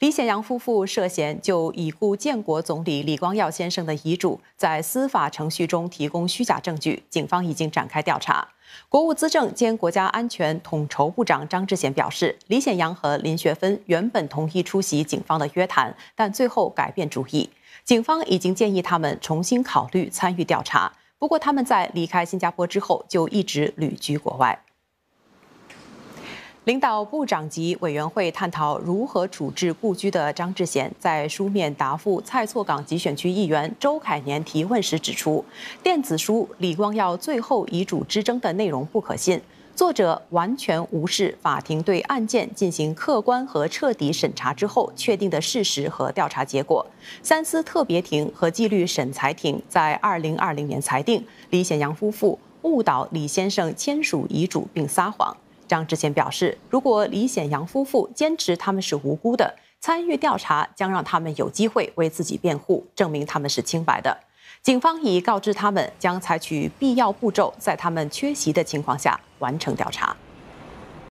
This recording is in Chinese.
李显扬夫妇涉嫌就已故建国总理李光耀先生的遗嘱，在司法程序中提供虚假证据，警方已经展开调查。国务资政兼国家安全统筹部长张志贤表示，李显扬和林学芬原本同意出席警方的约谈，但最后改变主意。警方已经建议他们重新考虑参与调查，不过他们在离开新加坡之后就一直旅居国外。领导部长级委员会探讨如何处置故居的张志贤，在书面答复蔡厝港集选区议员周凯年提问时指出，电子书李光耀最后遗嘱之争的内容不可信，作者完全无视法庭对案件进行客观和彻底审查之后确定的事实和调查结果。三司特别庭和纪律审裁庭在二零二零年裁定李显阳夫妇误导李先生签署遗嘱并撒谎。张志贤表示，如果李显阳夫妇坚持他们是无辜的，参与调查将让他们有机会为自己辩护，证明他们是清白的。警方已告知他们，将采取必要步骤，在他们缺席的情况下完成调查。